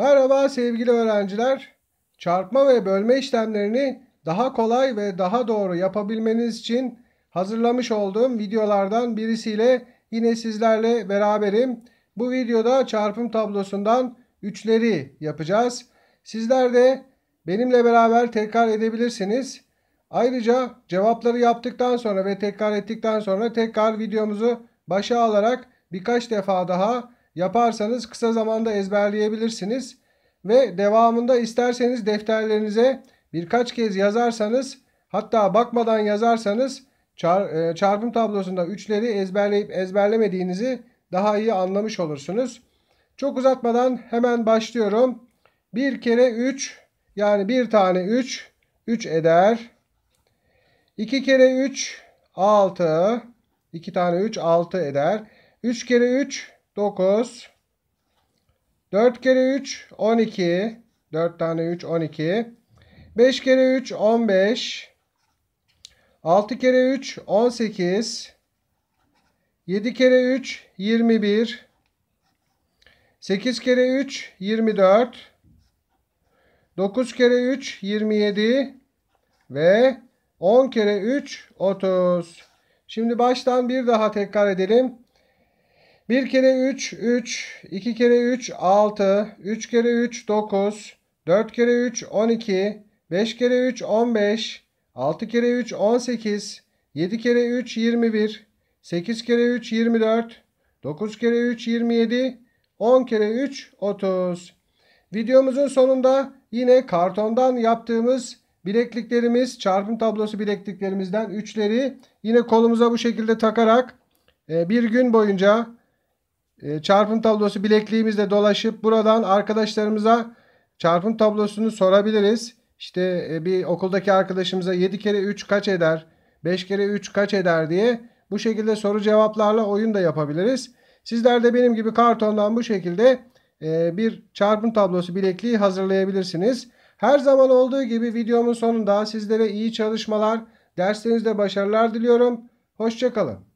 Merhaba sevgili öğrenciler. Çarpma ve bölme işlemlerini daha kolay ve daha doğru yapabilmeniz için hazırlamış olduğum videolardan birisiyle yine sizlerle beraberim. Bu videoda çarpım tablosundan üçleri yapacağız. Sizler de benimle beraber tekrar edebilirsiniz. Ayrıca cevapları yaptıktan sonra ve tekrar ettikten sonra tekrar videomuzu başa alarak birkaç defa daha Yaparsanız kısa zamanda ezberleyebilirsiniz ve devamında isterseniz defterlerinize birkaç kez yazarsanız hatta bakmadan yazarsanız e, çarpım tablosunda üçleri ezberleyip ezberlemediğinizi daha iyi anlamış olursunuz. Çok uzatmadan hemen başlıyorum. Bir kere 3 yani bir tane 3 3 eder. 2 kere 3 6 2 tane 3 6 eder. 3 kere 3 9. 4 kere 3 12. 4 tane 3 12. 5 kere 3 15. 6 kere 3 18. 7 kere 3 21. 8 kere 3 24. 9 kere 3 27 ve 10 kere 3 30. Şimdi baştan bir daha tekrar edelim. 1 kere 3 3, 2 kere 3 6, 3 kere 3 9, 4 kere 3 12, 5 kere 3 15, 6 kere 3 18, 7 kere 3 21, 8 kere 3 24, 9 kere 3 27, 10 kere 3 30. Videomuzun sonunda yine kartondan yaptığımız bilekliklerimiz, çarpım tablosu bilekliklerimizden üçleri yine kolumuza bu şekilde takarak bir gün boyunca ee, çarpım tablosu bilekliğimizle dolaşıp buradan arkadaşlarımıza çarpım tablosunu sorabiliriz. İşte e, bir okuldaki arkadaşımıza 7 kere 3 kaç eder, 5 kere 3 kaç eder diye bu şekilde soru cevaplarla oyun da yapabiliriz. Sizler de benim gibi kartondan bu şekilde e, bir çarpım tablosu bilekliği hazırlayabilirsiniz. Her zaman olduğu gibi videomun sonunda sizlere iyi çalışmalar, derslerinizde başarılar diliyorum. Hoşçakalın.